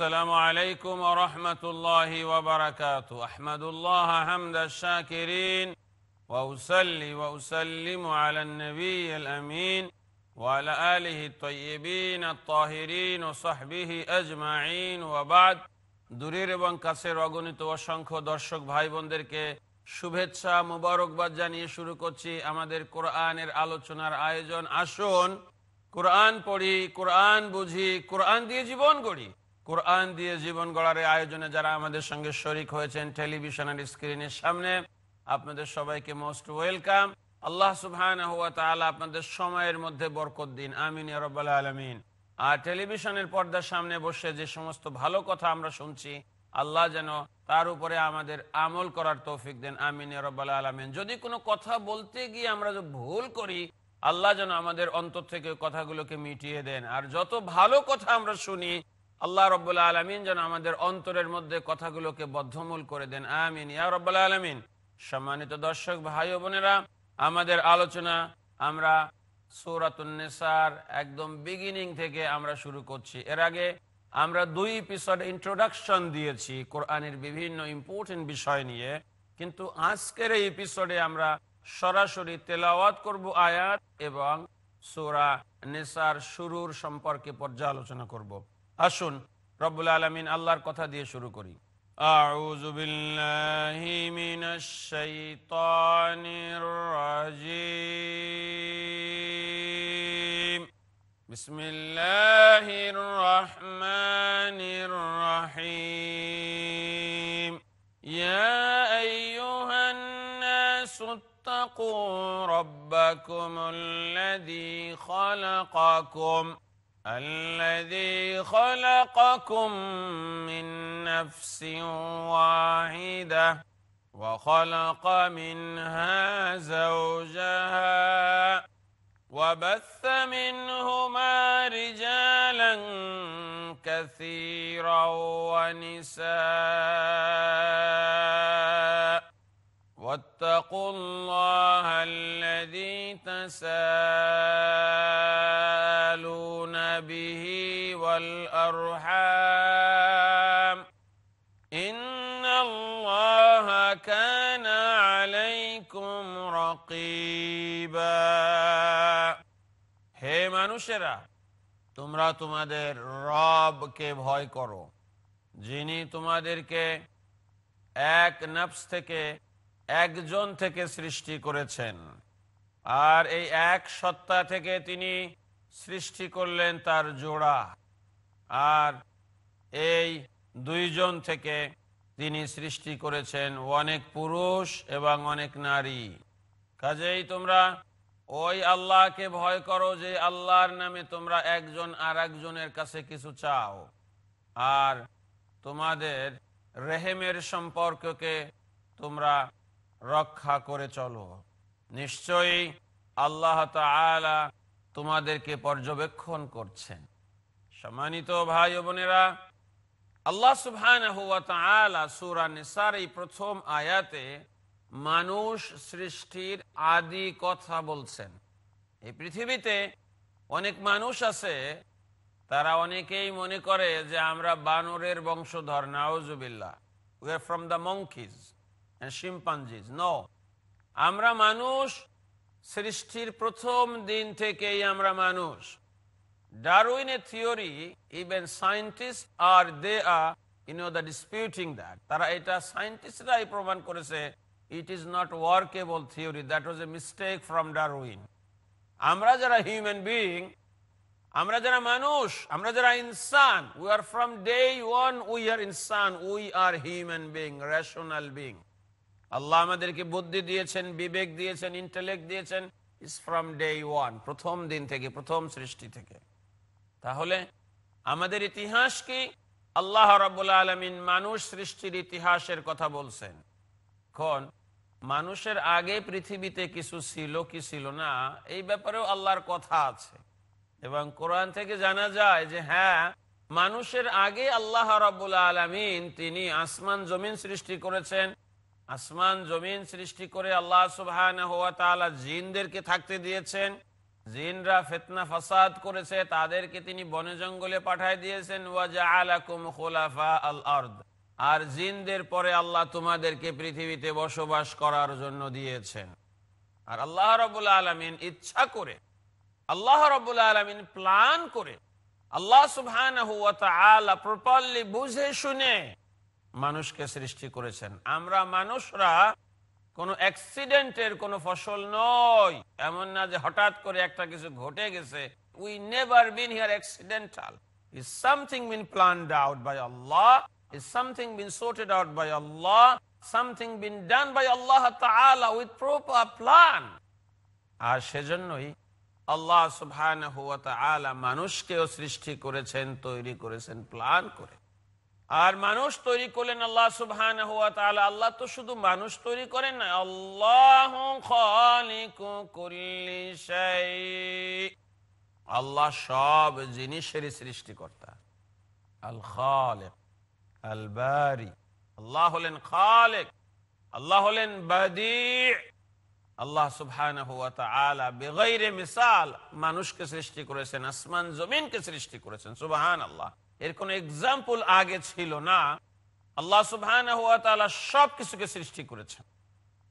السلام عليكم ورحمة الله وبركاته أحمد الله حمد الشاكرين وأسلي وأسلم على النبي الأمين وعلى آله الطيبين الطاهرين وصحبه أجمعين وبعد দূরের এবং কাছের অগণিত অসংখ্য দর্শক ভাই বোনদেরকে শুভেচ্ছা মুবারকবাদ জানিয়ে শুরু করছি আমাদের কোরআনের আলোচনার আয়োজন আসুন কোরআন পড়ি কোরআন বুঝি কোরআন দিয়ে জীবন গড়ি কোরআন দিয়ে জীবন গড়ার আয়োজনে যারা আমাদের সঙ্গে শরিক হয়েছেন আর স্ক্রিনের সামনে আপনাদের সবাইকে মোস্ট ওয়েলকাম আল্লাহ সুহান আপনাদের সময়ের মধ্যে বরকত দিন আমিন আলমিন আর টেলিভিশনের পর্দার সামনে বসে যে সমস্ত ভালো কথা আমরা শুনছি আল্লাহ যেন তার উপরে আমাদের আমল করার তৌফিক দেন আমিন রব্বাল আলমিন যদি কোনো কথা বলতে গিয়ে আমরা ভুল করি আল্লাহ যেন আমাদের অন্তর থেকে কথাগুলোকে মিটিয়ে দেন আর যত ভালো কথা আমরা শুনি আল্লাহ রব্বুল্লা আলমিন যেন আমাদের অন্তরের মধ্যে কথাগুলোকে বদ্ধমূল করে দেন আমিন ইয়া রব্বুল্লা আলমিন সম্মানিত দর্শক ভাই বোনেরা আমাদের আলোচনা আমরা সৌরাতুন্নেসার একদম বিগিনিং থেকে আমরা শুরু করছি এর আগে আমরা দুই এপিসোড ইন্ট্রোডাকশন দিয়েছি কোরআনের বিভিন্ন ইম্পর্টেন্ট বিষয় নিয়ে কিন্তু আজকের এই এপিসোডে আমরা সরাসরি তেলাওয়াত করব আয়াত এবং সোরা নেশার শুরুর সম্পর্কে পর্যালোচনা করব। আসুন রব্বুল আলমিন আল্লাহর কথা দিয়ে শুরু করি أعوذ بالله من الشيطان الرجيم بسم الله الرحمن الرحيم يا أيها الناس اتقوا ربكم الذي خلقكم الذي خلقكم من نفس واحدة وخلق منها زوجها وبث منهما رجالا كثيرا ونساء واتقوا الله الذي تساءل تبالون به والأرحام إن الله كان عليكم رقيبا হে মানুষেরা তোমরা তোমাদের রবকে ভয় করো যিনি তোমাদেরকে এক নফস থেকে একজন থেকে সৃষ্টি করেছেন আর এই এক সত্তা থেকে তিনি সৃষ্টি করলেন তার জোড়া আর এই দুইজন থেকে তিনি সৃষ্টি করেছেন অনেক পুরুষ এবং অনেক নারী কাজেই তোমরা ওই আল্লাহকে ভয় করো যে আল্লাহর নামে তোমরা একজন আর একজনের কাছে কিছু চাও আর তোমাদের রেহেমের সম্পর্ককে তোমরা রক্ষা করে চলো নিশ্চয়ই আল্লাহ তালা তোমাদেরকে পর্যবেক্ষণ করছেন সম্মানিত ভাই বোনেরা আল্লাহ সুবহান এই প্রথম আয়াতে মানুষ সৃষ্টির আদি কথা বলছেন এই পৃথিবীতে অনেক মানুষ আছে তারা অনেকেই মনে করে যে আমরা বানরের বংশধর নাওজুবিল্লা we are from the monkeys chimpanzees ন আমরা মানুষ সৃষ্টির প্রথম দিন থেকেই আমরা মানুষ ডারউইনের theory even scientist are they are you know the disputing that তারা এটা সায়েন্টিস্টরাই প্রমাণ করেছে it is not workable theory that was a mistake from Darwin আমরা যারা হিউম্যান বিং আমরা যারা মানুষ আমরা যারা ইনসান we are from day one we are ইনসান we are human being rational being Allah আমাদেরকে বুদ্ধি দিয়েছেন বিবেক দিয়েছেন ইন্টালেক্ট দিয়েছেন ইস ফ্রম ডে ওয়ান প্রথম দিন থেকে প্রথম সৃষ্টি থেকে তাহলে আমাদের ইতিহাস কি আল্লাহ রাবুল আলমিন মানুষ সৃষ্টির ইতিহাসের কথা বলছেন এখন মানুষের আগে পৃথিবীতে কিছু ছিল কি ছিল না এই ব্যাপারেও আল্লাহর কথা আছে এবং কোরআন থেকে জানা যায় যে হ্যাঁ মানুষের আগে আল্লাহ রাবুল আলমিন তিনি আসমান জমিন সৃষ্টি করেছেন আসমান জমিন সৃষ্টি করে আল্লাহ সুবাহ জিনদেরকে থাকতে দিয়েছেন জিনরা ফেতনা ফাসাদ করেছে তাদেরকে তিনি বনে জঙ্গলে পাঠায় দিয়েছেন আর জিনদের পরে আল্লাহ তোমাদেরকে পৃথিবীতে বসবাস করার জন্য দিয়েছেন আর আল্লাহ রবুল্লা আলমিন ইচ্ছা করে আল্লাহ রবুল্লা আলমিন প্ল্যান করে আল্লাহ সুবহান প্রপারলি বুঝে শুনে মানুষকে সৃষ্টি করেছেন আমরা মানুষরা কোনো অ্যাক্সিডেন্টের কোনো ফসল নয় এমন না যে হঠাৎ করে একটা কিছু ঘটে গেছে we never been here accidental is something been planned out by Allah is something been sorted out by Allah something been done by Allah with proper plan আর সেজন্যই আল্লাহ সুবহানাহু ওয়া তাআলা মানুষকেও সৃষ্টি করেছেন তৈরি করেছেন প্ল্যান করে আর মানুষ তৈরি করলেন আল্লাহ সুবহান হুয়া তাহলে আল্লাহ তো শুধু মানুষ তৈরি করেন না আল্লাহ আল্লাহ সব জিনিসের সৃষ্টিকর্তা আল খালেক আল বারি আল্লাহ হলেন খালেক আল্লাহ হলেন বাদি আল্লাহ সুবহান হুয়া তালা বেগৈরে মিসাল মানুষকে সৃষ্টি করেছেন আসমান জমিনকে সৃষ্টি করেছেন সুবহান আল্লাহ এর কোনো এক্সাম্পল আগে ছিল না আল্লাহ সুবহান সব কিছুকে সৃষ্টি করেছেন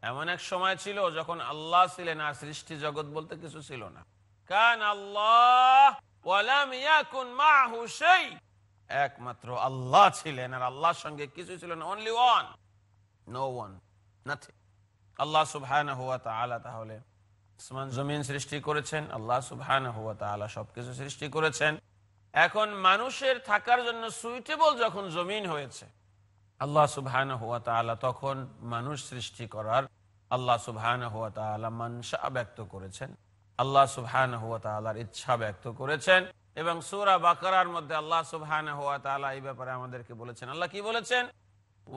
এমন এক সময় ছিল যখন আল্লাহ ছিলেন আর সৃষ্টি জগৎ বলতে কিছু ছিল না কান আল্লাহ একমাত্র আল্লাহ ছিলেন আর আল্লাহর সঙ্গে কিছু ছিল না only one no one nothing Allah সুবহান হুয়া তালা তাহলে জমিন সৃষ্টি করেছেন আল্লাহ সুবহান হুয়া তালা সবকিছু সৃষ্টি করেছেন এখন মানুষের থাকার জন্য সুইটেবল যখন জমিন হয়েছে আল্লাহ সুবহান হুয়া তালা তখন মানুষ সৃষ্টি করার আল্লাহ সুবহান হুয়া তালা মানসা ব্যক্ত করেছেন আল্লাহ সুবহান হুয়া তালার ইচ্ছা ব্যক্ত করেছেন এবং সুরা বাকার মধ্যে আল্লাহ সুবহান হুয়া তালা এই ব্যাপারে আমাদেরকে বলেছেন আল্লাহ কি বলেছেন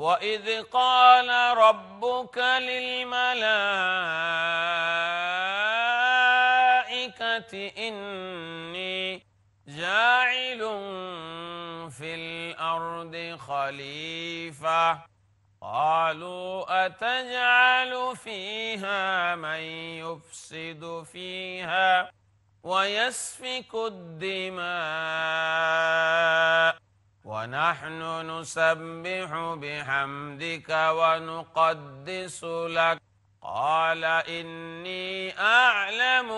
وَإِذْ قَالَ رَبُّكَ لِلْمَلَائِكَةِ إِنِّي جاعل في الأرض خليفة قالوا أتجعل فيها من يفسد فيها ويسفك الدماء ونحن نسبح بحمدك ونقدس لك যখন আল্লাহ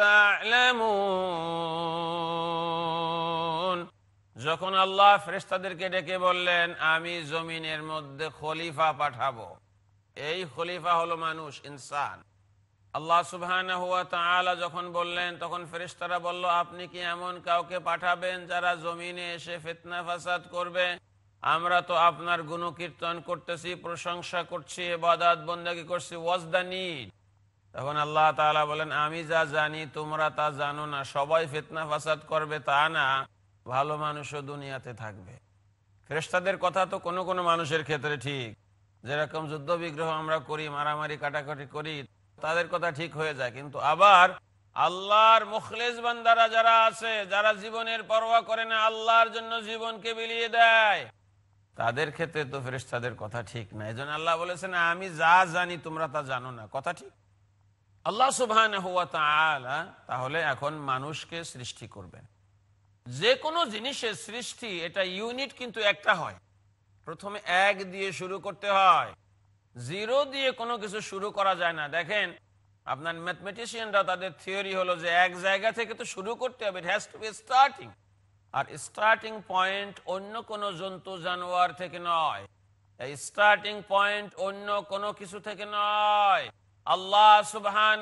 ফ্রেস্তাদেরকে ডেকে বললেন আমি জমিনের মধ্যে খলিফা পাঠাবো এই খলিফা হলো মানুষ ইনসান আল্লাহ সুবহান হুয়া যখন বললেন তখন ফেরিস্তারা বলল আপনি কি এমন কাউকে পাঠাবেন যারা জমিনে এসে ফেতনা ফাসাদ করবে আমরা তো আপনার গুণ কীর্তন করতেছি প্রশংসা করছি এবাদাত বন্দাকি করছি ওয়াজ দ্য নিড তখন আল্লাহ বলেন আমি যা জানি তোমরা তা জানো না সবাই ফেতনা ফাসাদ করবে তা না ভালো মানুষও দুনিয়াতে থাকবে ফ্রেস্তাদের কথা তো কোনো কোনো মানুষের ক্ষেত্রে ঠিক যেরকম যুদ্ধ বিগ্রহ আমরা করি মারামারি কাটাকাটি করি তাদের কথা ঠিক হয়ে যায় কিন্তু আবার আল্লাহর মুখলেজ বান্দারা যারা আছে যারা জীবনের পরোয়া করে না আল্লাহর জন্য জীবনকে বিলিয়ে দেয় তাদের ক্ষেত্রে তো ফেরেস্তাদের কথা ঠিক না এই জন্য আল্লাহ বলেছেন আমি যা জানি তোমরা তা জানো না কথা ঠিক আল্লাহ সুবাহ তাহলে এখন মানুষকে সৃষ্টি করবেন যে কোনো জিনিসের সৃষ্টি এটা ইউনিট কিন্তু একটা হয় প্রথমে এক দিয়ে শুরু করতে হয় জিরো দিয়ে কোনো কিছু শুরু করা যায় না দেখেন আপনার ম্যাথমেটিশিয়ানরা তাদের থিওরি হলো যে এক জায়গা থেকে তো শুরু করতে হবে it has to be starting আর স্টার্টিং পয়েন্ট অন্য কোন জন্তু জানোয়ার থেকে নয় স্টার্টিং পয়েন্ট অন্য কোন কিছু থেকে নয় আল্লাহ সুবহান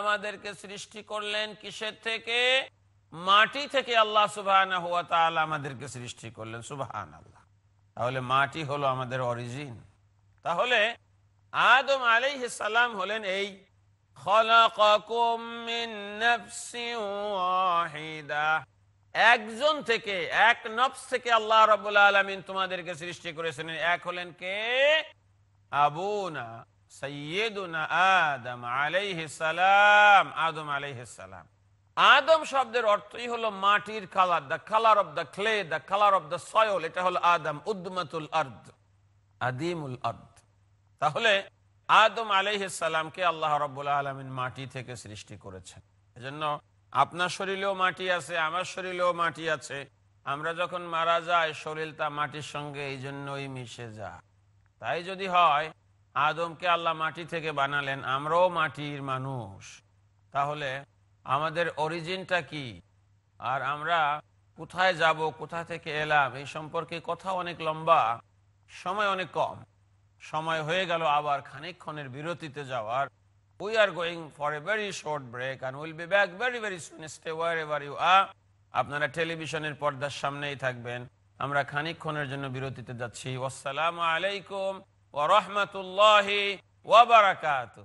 আমাদেরকে সৃষ্টি করলেন কিসের থেকে মাটি থেকে আল্লাহ সুবহান আমাদেরকে সৃষ্টি করলেন সুবহান আল্লাহ তাহলে মাটি হলো আমাদের অরিজিন তাহলে আদম আলাই সালাম হলেন এই খলাকুম একজন থেকে এক নফস থেকে আল্লাহ রবুল্লা আলমিন তোমাদেরকে সৃষ্টি করেছেন এক হলেন কে আবু না সৈয়দুনা আদম আলাইহিসালাম আদম আদম শব্দের অর্থই হলো মাটির colour the colour of the clay the colour of the soil এটা হলো আদম উদ্মতুল আদিমুল তাহলে আদম আল্লাহ রবুল্লা আলমিন মাটি থেকে সৃষ্টি করেছেন এজন্য আপনার শরীরেও মাটি আছে আমার শরীরেও মাটি আছে আমরা যখন মারা যাই শরীর তা মাটির সঙ্গে এই জন্যই মিশে যা তাই যদি হয় আদমকে আল্লাহ মাটি থেকে বানালেন আমরাও মাটির মানুষ তাহলে আমাদের অরিজিনটা কি আর আমরা কোথায় যাব কোথা থেকে এলাম এই সম্পর্কে কথা অনেক লম্বা সময় অনেক কম সময় হয়ে গেল আবার খানিক্ষণের বিরতিতে যাওয়ার We are going for a very short break and we'll be back very very soon. Stay wherever you are. television er টেলিভিশনের পর্দার thakben amra khanik khoner jonno birotite jacchi আসসালামু alaikum wa rahmatullahi wa barakatuh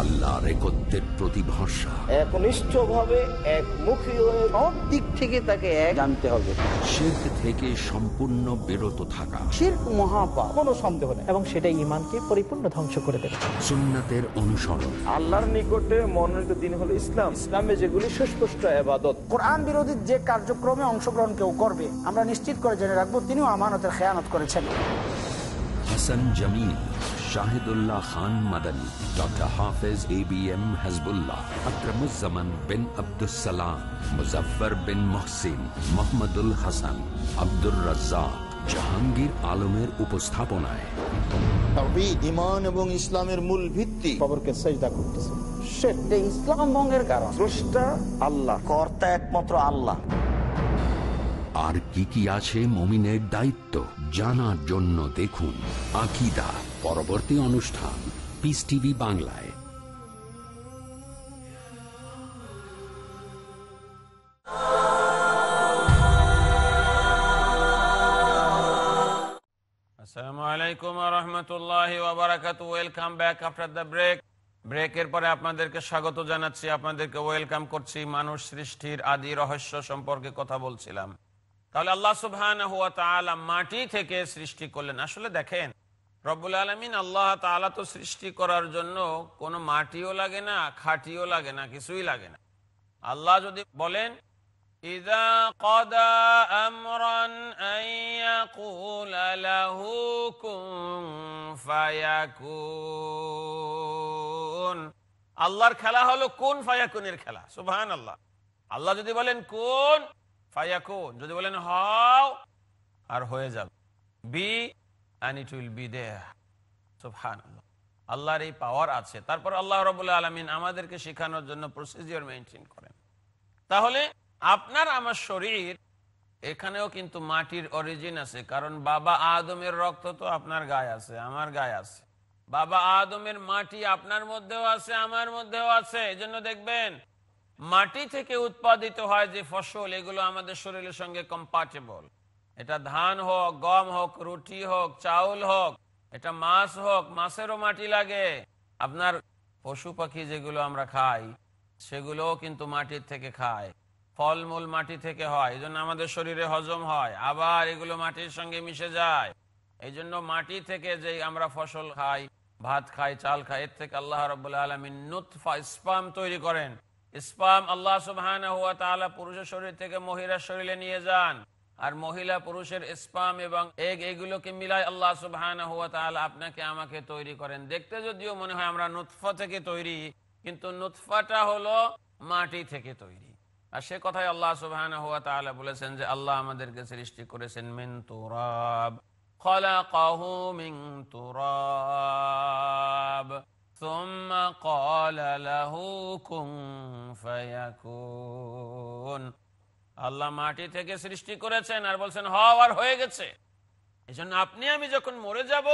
আল্লাহর একত্রের প্রতি ভরসা একনিষ্ঠ দিক থেকে তাকে এক হবে থেকে সম্পূর্ণ বিরত থাকা সন্দেহ এবং পরিপূর্ণ ধ্বংস করে দেবে অনুসরণ আল্লাহর মনোনীত দিন হলো ইসলাম ইসলামে যেগুলি কোরআন বিরোধী যে কার্যক্রমে অংশগ্রহণ কেউ করবে আমরা নিশ্চিত করে জেনে রাখবো আমানতের খেয়ানত করেছেন Hasan Jamil Shahidullah Khan Madani doctor Hafez A B M Hasbullah Akramuzzaman bin Abdussalam Muzaffar bin Mohsin Mohammadul Hasan Abdur Razzak Jahangir আলমের উপস্থাপনায় ইমান এবং ইসলামের মূল ভিত্তি খবরকে সেজদা করতেছে সেটা ইসলাম ভঙ্গের কারণ আল্লাহ কর্তা একমাত্র আল্লাহ আর কি কি আছে মমিনের দায়িত্ব জানার জন্য দেখুন আকিদা পরবর্তী অনুষ্ঠান পিস টিভি বাংলায় আসসালামু আলাইকুম welcome back after the break ব্রেকের পরে আপনাদেরকে স্বাগত জানাচ্ছি আপনাদেরকে ওয়েলকাম করছি মানুষ সৃষ্টির আদি রহস্য সম্পর্কে কথা বলছিলাম তাহলে আল্লাহ সুবহান হুয়া তালা মাটি থেকে সৃষ্টি করলেন আসলে দেখেন রব্বুল আলমিন আল্লাহ তালা তো সৃষ্টি করার জন্য কোনো মাটিও লাগে না খাটিও লাগে না কিছুই লাগে না আল্লাহ যদি বলেন আল্লাহর খেলা হলো কোন ফায়াকুনের খেলা সুবহান আল্লাহ আল্লাহ যদি বলেন কোন ফায়াকুন যদি বলেন হও আর হয়ে যাবে be and it will be দেহ আল্লাহর এই পাওয়ার আছে তারপর আল্লাহ রবুল্লা আলমিন আমাদেরকে শেখানোর জন্য প্রসিজিওর মেনটেন করেন তাহলে আপনার আমার শরীর এখানেও কিন্তু মাটির অরিজিন আছে কারণ বাবা আদমের রক্ত তো আপনার গায়ে আছে আমার গায়ে আছে বাবা আদমের মাটি আপনার মধ্যেও আছে আমার মধ্যেও আছে এই জন্য দেখবেন মাটি থেকে উৎপাদিত হয় যে ফসল এগুলো আমাদের শরীরের সঙ্গে কম্পাটেবল এটা ধান হোক গম হোক রুটি হোক চাউল হোক এটা মাছ হোক মাছেরও মাটি লাগে আপনার পশু পাখি যেগুলো আমরা খাই সেগুলোও কিন্তু মাটির থেকে খায় ফলমূল মাটি থেকে হয় এই আমাদের শরীরে হজম হয় আবার এগুলো মাটির সঙ্গে মিশে যায় এই জন্য মাটি থেকে যে আমরা ফসল খাই ভাত খাই চাল খাই এর থেকে আল্লাহ রবাহ আলমিন নুৎফা তৈরি করেন স্পাম আল্লাহ সুবাহ পুরুষের শরীর থেকে মহিলার শরীরে নিয়ে যান আর মহিলা পুরুষের স্পাম এবং এগ এগুলোকে মিলাই আল্লাহ সুবাহ আপনাকে আমাকে তৈরি করেন দেখতে যদিও মনে হয় আমরা নুৎফা থেকে তৈরি কিন্তু নুৎফাটা হলো মাটি থেকে তৈরি আর সে কথাই আল্লাহ সুবাহ বলেছেন যে আল্লাহ আমাদেরকে সৃষ্টি করেছেন মিন তুরাব খলাকাহু মিন তুরাব ثم قال له كن فيكون আল্লাহ মাটি থেকে সৃষ্টি করেছেন আর বলছেন হও আর হয়ে গেছে এজন্য আপনি আমি যখন মরে যাব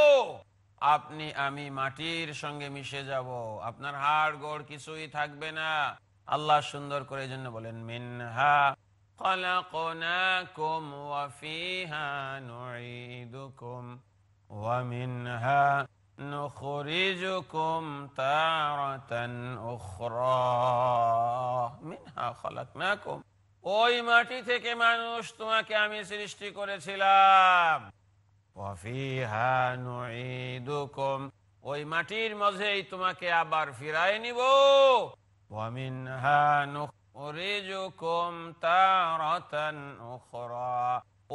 আপনি আমি মাটির সঙ্গে মিশে যাব আপনার হাড় গোড় কিছুই থাকবে না আল্লাহ সুন্দর করে জন্য বলেন মিনহা خلقناكم وفيها نعيدكم ومنها نخرجكم تارة أخرى منها خلقناكم ওই মাটি থেকে মানুষ তোমাকে আমি সৃষ্টি করেছিলাম ওই মাটির মাঝেই তোমাকে আবার ফিরাই নিব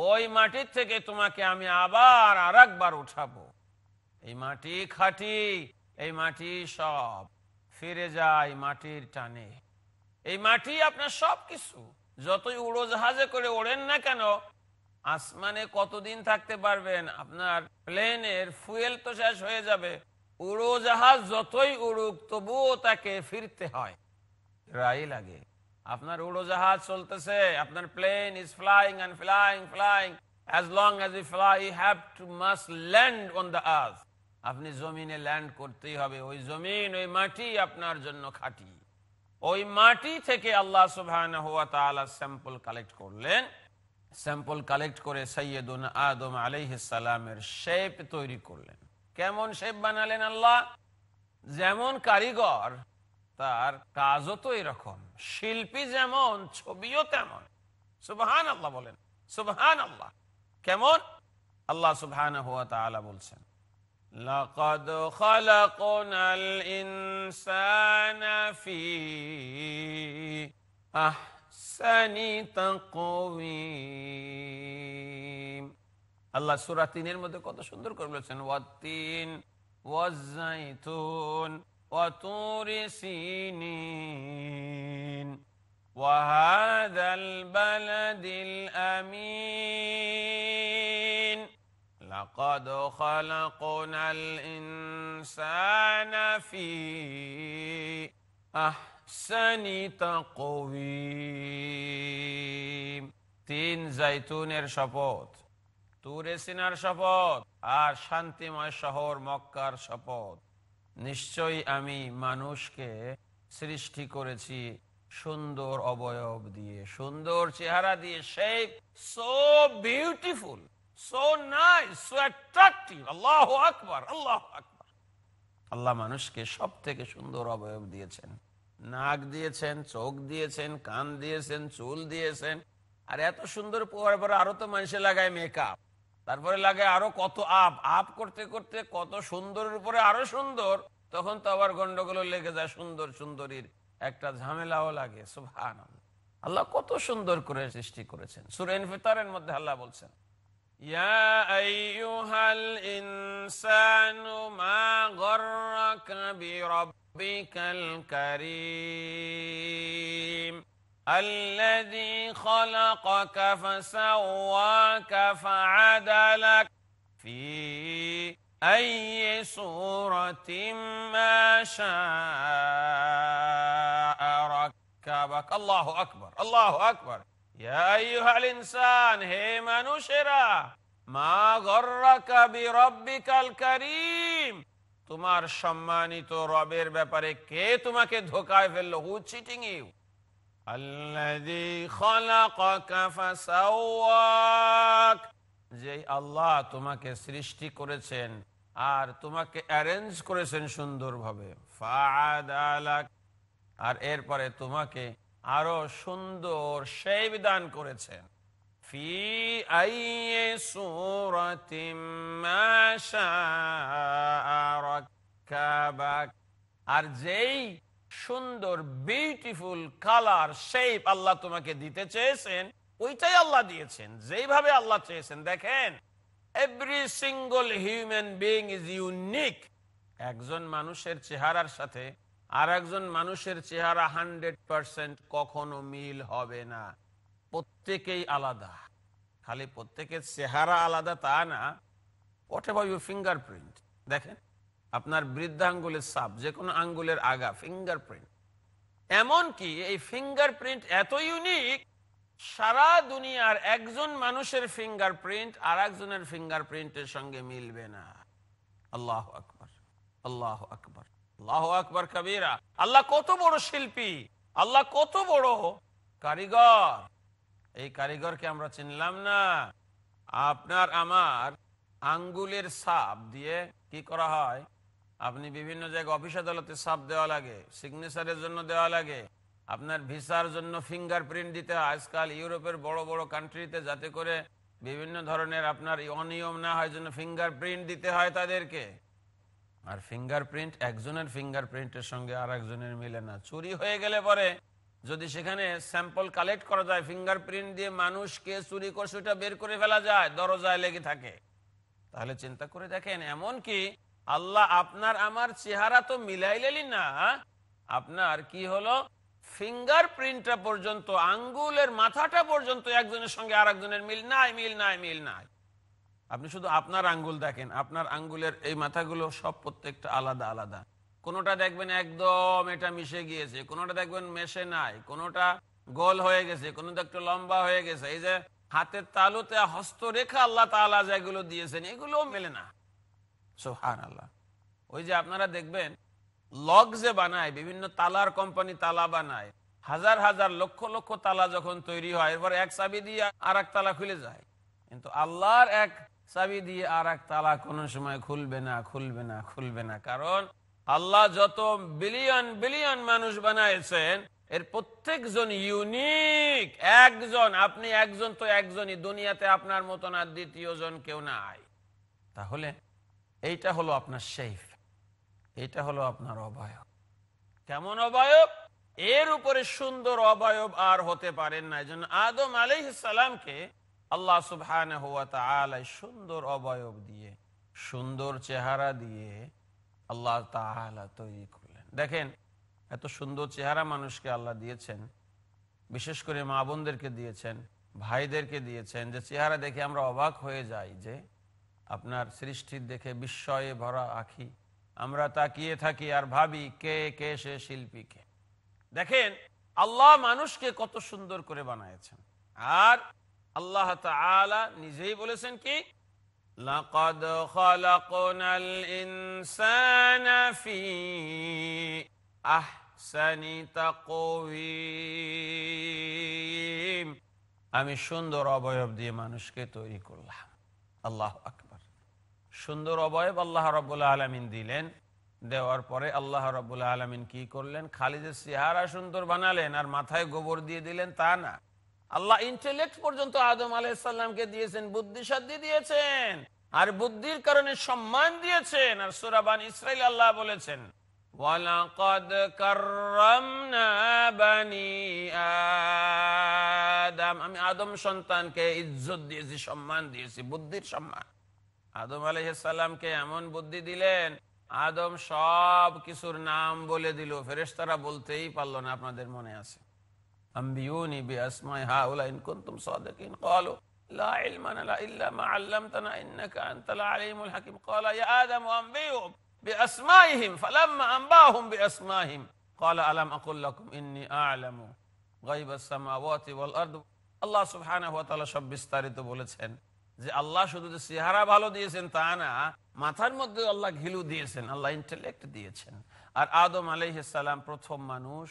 ওই মাটির থেকে তোমাকে আমি আবার আর একবার উঠাবো এই মাটি খাটি এই মাটি সব ফিরে যায় মাটির টানে এই মাটি আপনার সব কিছু যতই উড়োজাহাজে করে ওড়েন না কেন আসমানে কতদিন থাকতে পারবেন আপনার প্লেনের ফুয়েল তো শেষ হয়ে যাবে উড়োজাহাজ যতই উড়ুক তবুও তাকে ফিরতে হয় রাই লাগে আপনার উড়োজাহাজ চলতেছে আপনার plane is flying and flying flying as long as you fly have to must land on the earth আপনি জমিনে ল্যান্ড করতেই হবে ওই জমিন ওই মাটি আপনার জন্য খাটি ওই মাটি থেকে আল্লাহ সুবাহ স্যাম্পল কালেক্ট করলেন স্যাম্পল কালেক্ট করে সৈয়দুন আদম আলাইহালামের শেপ তৈরি করলেন কেমন শেপ বানালেন আল্লাহ যেমন কারিগর তার কাজও তো এরকম শিল্পী যেমন ছবিও তেমন সুবহান আল্লাহ বলেন সুবহান আল্লাহ কেমন আল্লাহ সুবহান হুয়া তালা বলছেন لقد خلقنا الإنسان في أحسن تقويم الله سورة তিনের মধ্যে قد شندر করে বলেছেন ওয়াতিন وطور سينين وهذا البلد الأمين لقد خلقنا الإنسان في أحسن تقويم তিন জাইতুনের শপথ তুরে সিনার শপথ আর শান্তিময় শহর মক্কার শপথ নিশ্চয়ই আমি মানুষকে সৃষ্টি করেছি সুন্দর অবয়ব দিয়ে সুন্দর চেহারা দিয়ে সেই so beautiful so nice, so attractive. Allahu Akbar, Allahu Akbar. Allah মানুষকে সব থেকে সুন্দর অবয়ব দিয়েছেন নাক দিয়েছেন চোখ দিয়েছেন কান দিয়েছেন চুল দিয়েছেন আর এত সুন্দর পাওয়ার পরে আরো তো মানুষে লাগায় মেকআপ তারপরে লাগে আরো কত আপ আপ করতে করতে কত সুন্দরের উপরে আরো সুন্দর তখন তো আবার গন্ডগোল লেগে যায় সুন্দর সুন্দরীর একটা ঝামেলাও লাগে সুভান আল্লাহ কত সুন্দর করে সৃষ্টি করেছেন সুরেন ফিতারের মধ্যে আল্লাহ বলছেন يا أيها الإنسان ما غرك بربك الكريم الذي خلقك فسواك فعدلك في أي صورة ما شاء ركبك الله أكبر الله أكبر ইনসান হে মানুষেরা মা করিম তোমার সম্মানিত রবের ব্যাপারে কে তোমাকে ধোকায় ফেললো হু চিটিং ইউ যে আল্লাহ তোমাকে সৃষ্টি করেছেন আর তোমাকে অ্যারেঞ্জ করেছেন সুন্দরভাবে আর এরপরে তোমাকে আরো সুন্দর সেই বিধান করেছেন ফি আই আর যেই সুন্দর বিউটিফুল কালার শেপ আল্লাহ তোমাকে দিতে চেয়েছেন ওইটাই আল্লাহ দিয়েছেন যেইভাবে আল্লাহ চেয়েছেন দেখেন every single human being is unique একজন মানুষের চেহারার সাথে আর একজন মানুষের চেহারা হান্ড্রেড পারসেন্ট কখনো মিল হবে না প্রত্যেকেই আলাদা খালি প্রত্যেকের চেহারা আলাদা তা না এভার ইউ ফিঙ্গার ফিঙ্গারপ্রিন্ট দেখেন আপনার বৃদ্ধাঙ্গুলের সাপ যে কোনো আঙ্গুলের আগা ফিঙ্গারপ্রিন্ট এমনকি এই ফিঙ্গারপ্রিন্ট এত ইউনিক সারা দুনিয়ার একজন মানুষের ফিঙ্গারপ্রিন্ট আর একজনের ফিঙ্গারপ্রিন্টের সঙ্গে মিলবে না আল্লাহ আকবর আল্লাহ আকবর আল্লাহ আকবর কবিরা আল্লাহ কত বড় শিল্পী আল্লাহ কত বড় কারিগর এই কারিগরকে আমরা চিনলাম না আপনার আমার আঙ্গুলের সাপ দিয়ে কি করা হয় আপনি বিভিন্ন জায়গায় অফিস আদালতে সাপ দেওয়া লাগে সিগনেচারের জন্য দেওয়া লাগে আপনার ভিসার জন্য ফিঙ্গার প্রিন্ট দিতে হয় আজকাল ইউরোপের বড় বড় কান্ট্রিতে যাতে করে বিভিন্ন ধরনের আপনার অনিয়ম না হয় জন্য ফিঙ্গার প্রিন্ট দিতে হয় তাদেরকে আর ফিঙ্গারপ্রিন্ট একজনের ফিঙ্গারপ্রিন্টের সঙ্গে আর একজনের মিলে না চুরি হয়ে গেলে পরে যদি সেখানে স্যাম্পল কালেক্ট করা যায় ফিঙ্গারপ্রিন্ট দিয়ে মানুষকে চুরি করছে ওটা বের করে ফেলা যায় দরজায় লেগে থাকে তাহলে চিন্তা করে দেখেন এমন কি আল্লাহ আপনার আমার চেহারা তো মিলাইলেলি না আপনার কি হলো ফিঙ্গারপ্রিন্টটা পর্যন্ত আঙ্গুলের মাথাটা পর্যন্ত একজনের সঙ্গে আর একজনের মিল নাই মিল নাই মিল নাই আপনি শুধু আপনার আঙ্গুল দেখেন আপনার আঙ্গুলের এই মাথাগুলো সব প্রত্যেকটা আলাদা আলাদা কোনোটা দেখবেন একদম এটা মিশে গিয়েছে কোনোটা দেখবেন মেশে নাই কোনোটা গোল হয়ে গেছে কোনোটা একটু লম্বা হয়ে গেছে এই যে হাতের তালুতে হস্তরেখা আল্লাহ তালা যেগুলো দিয়েছেন এগুলো মেলে না সোহান আল্লাহ ওই যে আপনারা দেখবেন লক যে বানায় বিভিন্ন তালার কোম্পানি তালা বানায় হাজার হাজার লক্ষ লক্ষ তালা যখন তৈরি হয় এরপর এক চাবি দিয়ে আর তালা খুলে যায় কিন্তু আল্লাহর এক চাবি দিয়ে আর এক তালা কোনো সময় খুলবে না খুলবে না খুলবে না কারণ আল্লাহ যত বিলিয়ন বিলিয়ন মানুষ বানাইছেন এর প্রত্যেকজন ইউনিক একজন আপনি একজন তো একজনই দুনিয়াতে আপনার মতন আর দ্বিতীয় জন কেউ নাই তাহলে এইটা হলো আপনার সেফ এইটা হলো আপনার অবয়ব কেমন অবয়ব এর উপরে সুন্দর অবয়ব আর হতে পারেন না এই জন্য আদম আলি সালামকে আল্লাহ সুবহান সুন্দর অবয়ব দিয়ে সুন্দর চেহারা দিয়ে আল্লাহ তাহলা তৈরি করলেন দেখেন এত সুন্দর চেহারা মানুষকে আল্লাহ দিয়েছেন বিশেষ করে মা বোনদেরকে দিয়েছেন ভাইদেরকে দিয়েছেন যে চেহারা দেখে আমরা অবাক হয়ে যাই যে আপনার সৃষ্টির দেখে বিস্ময়ে ভরা আখি আমরা তাকিয়ে থাকি আর ভাবি কে কে সে শিল্পী কে দেখেন আল্লাহ মানুষকে কত সুন্দর করে বানিয়েছেন আর আল্লাহ নিজেই বলেছেন কি লাকাদ খালাকনাল ইনসানা ফি আহসানি তাকওয়িম আমি সুন্দর অবয়ব দিয়ে মানুষকে তৈরি করলাম আল্লাহ আকবার সুন্দর অবয়ব আল্লাহ রব্বুল্লা আলমিন দিলেন দেওয়ার পরে আল্লাহ রব্বুল্লা আলমিন কি করলেন খালিদের চেহারা সুন্দর বানালেন আর মাথায় গোবর দিয়ে দিলেন তা না আল্লাহ ইন্টেলেক্ট পর্যন্ত আদম আলাইসাল্লামকে দিয়েছেন বুদ্ধি সাদ্ধি দিয়েছেন আর বুদ্ধির কারণে সম্মান দিয়েছেন আর সুরাবান ইসরাইল আল্লাহ বলেছেন আমি আদম সন্তানকে ইজ্জত দিয়েছি সম্মান দিয়েছি বুদ্ধির সম্মান আদম আলাইহিসসালামকে এমন বুদ্ধি দিলেন আদম সব কিছুর নাম বলে দিল ফেরেস্তারা বলতেই পারলো না আপনাদের মনে আছে أنبئوني بأسماء هؤلاء إن كنتم صادقين قالوا لا علم لنا إلا ما علمتنا إنك أنت العليم الحكيم قال يا آدم أنبئهم بأسمائهم فلما أنباهم بأسمائهم قال ألم أقل لكم إني أعلم غيب السماوات والأرض আল্লাহ সুবহানাহু ওয়া তাআলা সব বিস্তারিত বলেছেন যে আল্লাহ শুধু যে চেহারা ভালো দিয়েছেন তা না মাথার মধ্যে আল্লাহ ঘিলু দিয়েছেন আল্লাহ ইন্টেলেক্ট দিয়েছেন আর আদম আলাইহিস সালাম প্রথম মানুষ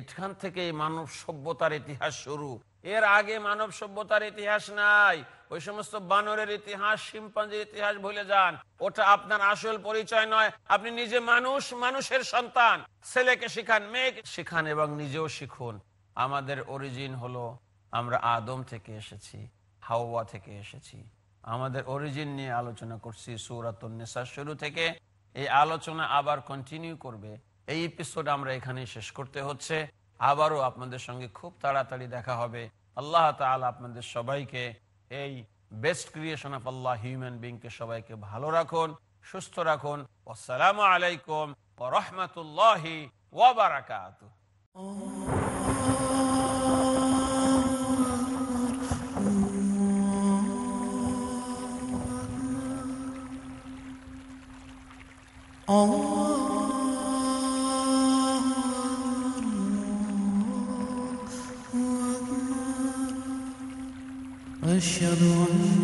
এখান থেকে মানব সভ্যতার ইতিহাস শুরু এর আগে মানব সভ্যতার ইতিহাস নাই ওই সমস্ত বানরের ইতিহাস শিম্পাঞ্জির ইতিহাস ভুলে যান ওটা আপনার আসল পরিচয় নয় আপনি নিজে মানুষ মানুষের সন্তান ছেলেকে শিখান মেয়েকে শিখান এবং নিজেও শিখুন আমাদের অরিজিন হলো আমরা আদম থেকে এসেছি হাওয়া থেকে এসেছি আমাদের অরিজিন নিয়ে আলোচনা করছি সৌরাতন্নেসার শুরু থেকে এই আলোচনা আবার কন্টিনিউ করবে এই এপিসোড আমরা এখানে শেষ করতে হচ্ছে আবারও আপনাদের সঙ্গে খুব তাড়াতাড়ি দেখা হবে আল্লাহ তালা আপনাদের সবাইকে এই best creation of Allah human বিংকে সবাইকে ভালো রাখুন সুস্থ রাখুন আসসালামু আলাইকুম রহমতুল্লাহ ওবরাকাত Oh وأشهد أن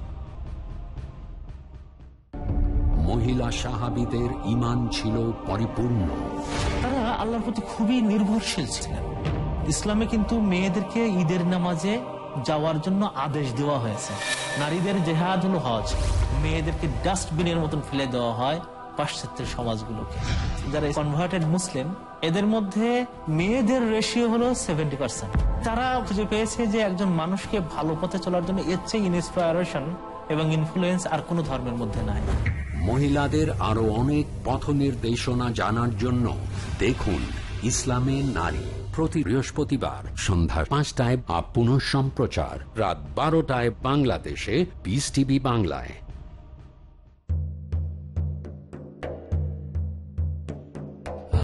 মহিলা সাহাবিদের ইমান ছিল পরিপূর্ণ তারা আল্লাহর প্রতি খুবই নির্ভরশীল ছিলেন ইসলামে কিন্তু মেয়েদেরকে ঈদের নামাজে যাওয়ার জন্য আদেশ দেওয়া হয়েছে নারীদের জেহাদ হল হজ মেয়েদেরকে ডাস্টবিনের মতন ফেলে দেওয়া হয় পাশ্চাত্যের সমাজগুলোকে যারা কনভার্টেড মুসলিম এদের মধ্যে মেয়েদের রেশিও হলো সেভেন্টি পার্সেন্ট তারা খুঁজে পেয়েছে যে একজন মানুষকে ভালো পথে চলার জন্য এর চেয়ে ইন্সপায়ারেশন এবং ইনফ্লুয়েন্স আর কোনো ধর্মের মধ্যে নাই মহিলাদের আরো অনেক পথ নির্দেশনা জানার জন্য দেখুন ইসলামে নারী প্রতি বৃহস্পতিবার সন্ধ্যা পাঁচটায় আপ পুনঃ সম্প্রচার রাত বারোটায় বাংলাদেশে বিস টিভি বাংলায়